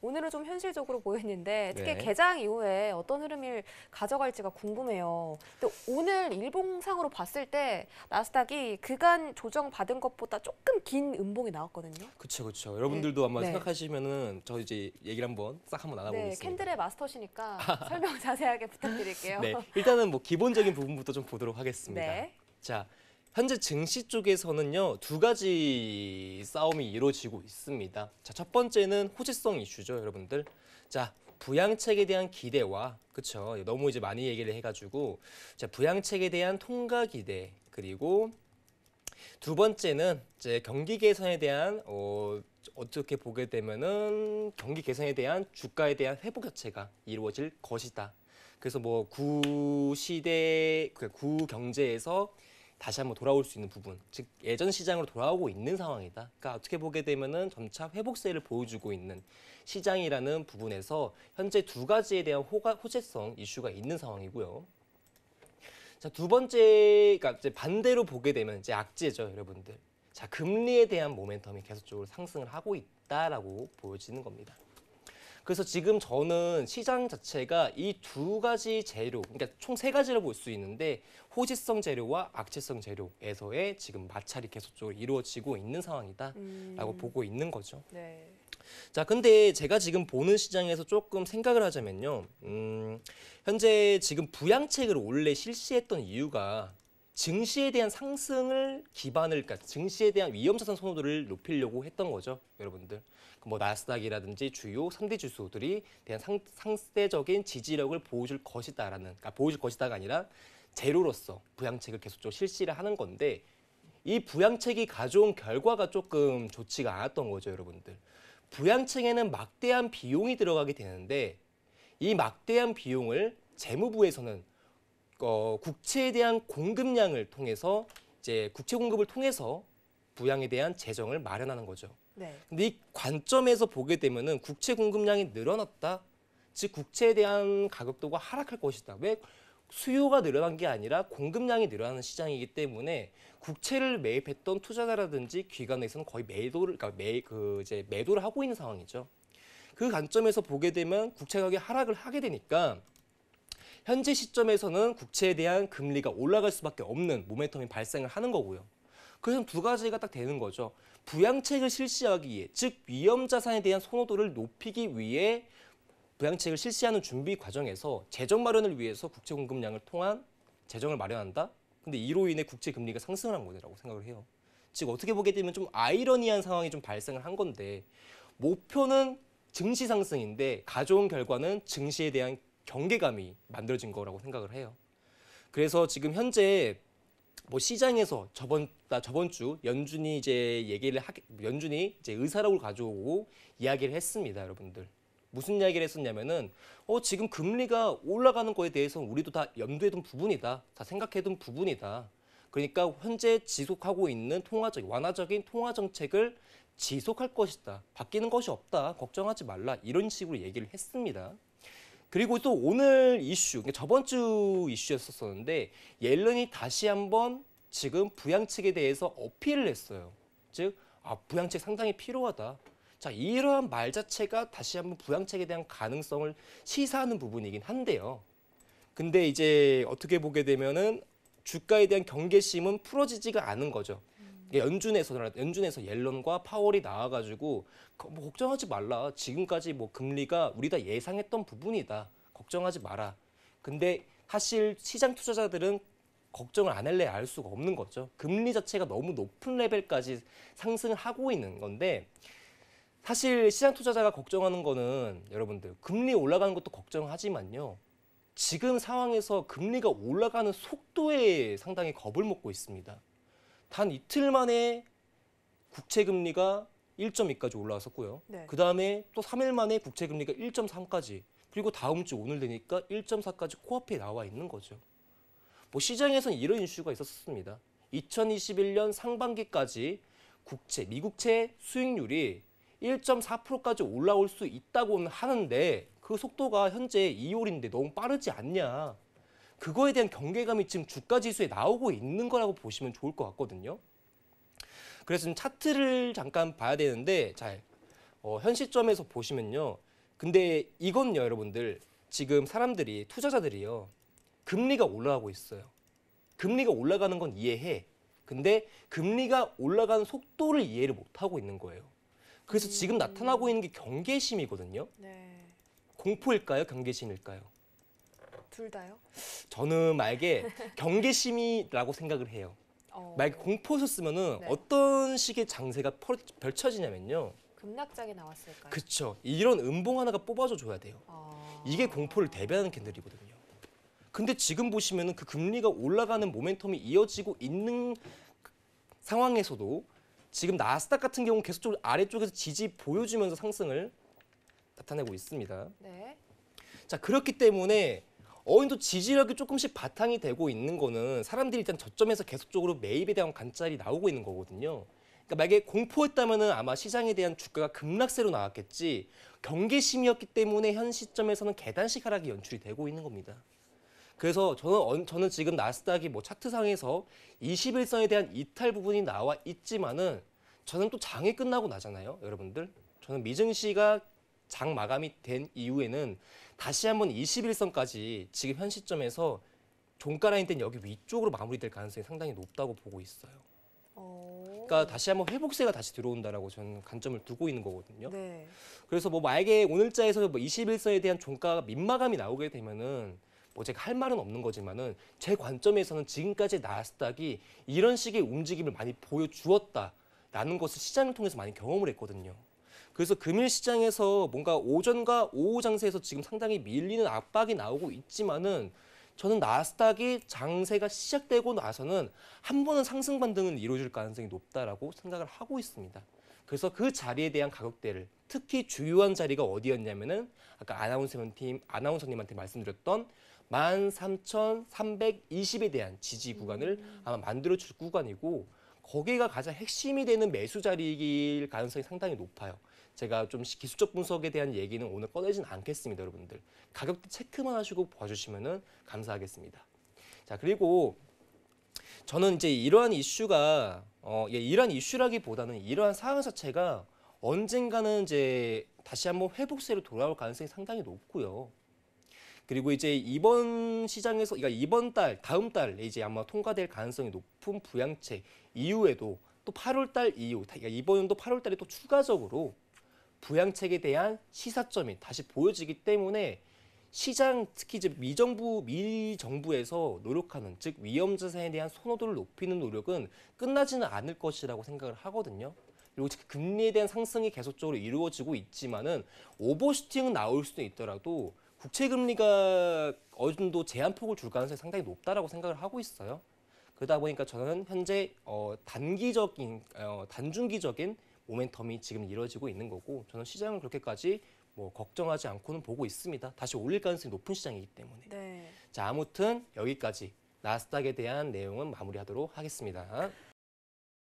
오늘은 좀 현실적으로 보였는데 특히 네. 개장 이후에 어떤 흐름을 가져갈지가 궁금해요. 근데 오늘 일봉상으로 봤을 때 나스닥이 그간 조정받은 것보다 조금 긴 음봉이 나왔거든요. 그렇죠. 그렇죠. 여러분들도 네. 아마 네. 생각하시면은 저 이제 얘기를 한번 싹 한번 나눠보겠습니다. 네, 캔들의 마스터시니까 설명 자세하게 부탁드릴게요. 네. 일단은 뭐 기본적인 부분부터 좀 보도록 하겠습니다. 네. 자, 현재 증시 쪽에서는요 두 가지 싸움이 이루어지고 있습니다. 자첫 번째는 호재성 이슈죠, 여러분들. 자 부양책에 대한 기대와 그쵸 너무 이제 많이 얘기를 해가지고 자 부양책에 대한 통과 기대 그리고 두 번째는 이제 경기 개선에 대한 어, 어떻게 보게 되면은 경기 개선에 대한 주가에 대한 회복 자체가 이루어질 것이다. 그래서 뭐 구시대 그러니까 구경제에서 다시 한번 돌아올 수 있는 부분, 즉 예전 시장으로 돌아오고 있는 상황이다. 그러니까 어떻게 보게 되면은 점차 회복세를 보여주고 있는 시장이라는 부분에서 현재 두 가지에 대한 호가, 호재성 이슈가 있는 상황이고요. 자, 두 번째, 그러니까 이제 반대로 보게 되면 이제 악재죠, 여러분들. 자, 금리에 대한 모멘텀이 계속적으로 상승을 하고 있다라고 보여지는 겁니다. 그래서 지금 저는 시장 자체가 이 두 가지 재료, 그러니까 총 세 가지를 볼 수 있는데 호지성 재료와 악재성 재료에서의 지금 마찰이 계속적으로 이루어지고 있는 상황이다라고 음. 보고 있는 거죠. 네. 자, 근데 제가 지금 보는 시장에서 조금 생각을 하자면요. 음, 현재 지금 부양책을 원래 실시했던 이유가 증시에 대한 상승을 기반을 그러니까 증시에 대한 위험자산 선호도를 높이려고 했던 거죠, 여러분들. 그 뭐 나스닥이라든지 주요 3대 주수들이 대한 상, 상대적인 지지력을 보여줄 것이다라는 그러니까 보여줄 것이다가 아니라 제로로서 부양책을 계속적으로 실시를 하는 건데 이 부양책이 가져온 결과가 조금 좋지가 않았던 거죠, 여러분들. 부양책에는 막대한 비용이 들어가게 되는데 이 막대한 비용을 재무부에서는 어, 국채에 대한 공급량을 통해서 이제 국채 공급을 통해서 부양에 대한 재정을 마련하는 거죠. 네. 근데 이 관점에서 보게 되면은 국채 공급량이 늘어났다. 즉 국채에 대한 가격도가 하락할 것이다. 왜 수요가 늘어난 게 아니라 공급량이 늘어나는 시장이기 때문에 국채를 매입했던 투자자라든지 기관에서는 거의 매도를 그러니까 매그 이제 매도를 하고 있는 상황이죠. 그 관점에서 보게 되면 국채 가격이 하락을 하게 되니까 현재 시점에서는 국채에 대한 금리가 올라갈 수밖에 없는 모멘텀이 발생을 하는 거고요. 그래서 두 가지가 딱 되는 거죠. 부양책을 실시하기 위해, 즉 위험 자산에 대한 선호도를 높이기 위해 부양책을 실시하는 준비 과정에서 재정 마련을 위해서 국채 공급량을 통한 재정을 마련한다. 근데 이로 인해 국채 금리가 상승을 한 거라고 생각을 해요. 즉 어떻게 보게 되면 좀 아이러니한 상황이 좀 발생을 한 건데 목표는 증시 상승인데 가져온 결과는 증시에 대한 경계감이 만들어진 거라고 생각을 해요. 그래서 지금 현재 뭐 시장에서 저번 나 아, 저번 주 연준이 이제 얘기를 하 연준이 이제 의사록을 가져오고 이야기를 했습니다, 여러분들. 무슨 이야기를 했었냐면은 어 지금 금리가 올라가는 거에 대해서 우리도 다 염두에 둔 부분이다. 다 생각해 둔 부분이다. 그러니까 현재 지속하고 있는 통화적 완화적인 통화 정책을 지속할 것이다. 바뀌는 것이 없다. 걱정하지 말라. 이런 식으로 얘기를 했습니다. 그리고 또 오늘 이슈, 그러니까 저번 주 이슈였었는데 옐런이 다시 한번 지금 부양책에 대해서 어필을 했어요. 즉, 아, 부양책 상당히 필요하다. 자, 이러한 말 자체가 다시 한번 부양책에 대한 가능성을 시사하는 부분이긴 한데요. 근데 이제 어떻게 보게 되면은 주가에 대한 경계심은 풀어지지가 않은 거죠. 연준에서 연준에서 옐런과 파월이 나와가지고 뭐 걱정하지 말라. 지금까지 뭐 금리가 우리 다 예상했던 부분이다. 걱정하지 마라. 근데 사실 시장 투자자들은 걱정을 안 할래 알 수가 없는 거죠. 금리 자체가 너무 높은 레벨까지 상승을 하고 있는 건데 사실 시장 투자자가 걱정하는 거는 여러분들 금리 올라가는 것도 걱정하지만요. 지금 상황에서 금리가 올라가는 속도에 상당히 겁을 먹고 있습니다. 단 이틀 만에 국채 금리가 1.2까지 올라왔었고요. 네. 그다음에 또 3일 만에 국채 금리가 1.3까지 그리고 다음 주 오늘 되니까 1.4까지 코앞에 나와 있는 거죠. 뭐 시장에서는 이런 이슈가 있었습니다. 2021년 상반기까지 국채, 미국채 수익률이 1.4%까지 올라올 수 있다고는 하는데 그 속도가 현재 2월인데 너무 빠르지 않냐. 그거에 대한 경계감이 지금 주가 지수에 나오고 있는 거라고 보시면 좋을 것 같거든요. 그래서 차트를 잠깐 봐야 되는데 잘 어, 현 시점에서 보시면요. 근데 이건요, 여러분들. 지금 사람들이 투자자들이요. 금리가 올라가고 있어요. 금리가 올라가는 건 이해해. 근데 금리가 올라가는 속도를 이해를 못 하고 있는 거예요. 그래서 음. 지금 나타나고 음. 있는 게 경계심이거든요. 네. 공포일까요? 경계심일까요? 둘 다요? 저는 말게 경계심이라고 생각을 해요. 어. 만약 공포서 쓰면은 네. 어떤 식의 장세가 펼, 펼쳐지냐면요. 급락장에 나왔을까요? 그쵸. 이런 음봉 하나가 뽑아줘 줘야 돼요. 아. 이게 공포를 대변하는 캔들이거든요. 근데 지금 보시면은 그 금리가 올라가는 모멘텀이 이어지고 있는 상황에서도 지금 나스닥 같은 경우계속적 아래쪽에서 지지 보여주면서 상승을 나타내고 있습니다. 네. 자 그렇기 때문에 어인도 지지력이 조금씩 바탕이 되고 있는 거는 사람들이 일단 저점에서 계속적으로 매입에 대한 관찰이 나오고 있는 거거든요. 그러니까 만약에 공포했다면은 아마 시장에 대한 주가가 급락세로 나왔겠지 경계심이었기 때문에 현 시점에서는 계단식 하락이 연출이 되고 있는 겁니다. 그래서 저는 저는 지금 나스닥이 뭐 차트상에서 21선에 대한 이탈 부분이 나와 있지만은 저는 또 장이 끝나고 나잖아요, 여러분들. 저는 미증시가 장 마감이 된 이후에는 다시 한번 21선까지 지금 현 시점에서 종가 라인 때 여기 위쪽으로 마무리될 가능성이 상당히 높다고 보고 있어요. 어. 그러니까 다시 한번 회복세가 다시 들어온다라고 저는 관점을 두고 있는 거거든요. 네. 그래서 뭐 만약에 오늘자에서 뭐 21선에 대한 종가 민마감이 나오게 되면은 뭐 제가 할 말은 없는 거지만은 제 관점에서는 지금까지 나스닥이 이런 식의 움직임을 많이 보여주었다라는 것을 시장을 통해서 많이 경험을 했거든요. 그래서 금일 시장에서 뭔가 오전과 오후 장세에서 지금 상당히 밀리는 압박이 나오고 있지만은 저는 나스닥이 장세가 시작되고 나서는 한 번은 상승 반등은 이루어질 가능성이 높다라고 생각을 하고 있습니다. 그래서 그 자리에 대한 가격대를 특히 주요한 자리가 어디였냐면은 아까 아나운서팀 아나운서님한테 말씀드렸던 13,320에 대한 지지 구간을 음. 아마 만들어 줄 구간이고 거기가 가장 핵심이 되는 매수 자리일 가능성이 상당히 높아요. 제가 좀 기술적 분석에 대한 얘기는 오늘 꺼내진 않겠습니다, 여러분들. 가격대 체크만 하시고 봐주시면 감사하겠습니다. 자, 그리고 저는 이제 이러한 이슈가 어, 예, 이러한 이슈라기보다는 이러한 상황 자체가 언젠가는 이제 다시 한번 회복세로 돌아올 가능성이 상당히 높고요. 그리고 이제 이번 시장에서 그러니까 이번 달 다음 달 이제 아마 통과될 가능성이 높은 부양책 이후에도 또 8월 달 이후 그러니까 이번 연도 8월 달에 또 추가적으로 부양책에 대한 시사점이 다시 보여지기 때문에 시장 특히 이 미정부 미정부에서 노력하는 즉 위험 자산에 대한 선호도를 높이는 노력은 끝나지는 않을 것이라고 생각을 하거든요. 그리고 금리에 대한 상승이 계속적으로 이루어지고 있지만은 오버슈팅은 나올 수도 있더라도 국채 금리가 어느 정도 제한폭을 줄 가능성이 상당히 높다라고 생각을 하고 있어요. 그러다 보니까 저는 현재 어 단기적인 어 단중기적인 모멘텀이 지금 이뤄지고 있는 거고 저는 시장은 그렇게까지 뭐 걱정하지 않고는 보고 있습니다. 다시 올릴 가능성이 높은 시장이기 때문에. 네. 자 아무튼 여기까지 나스닥에 대한 내용은 마무리하도록 하겠습니다.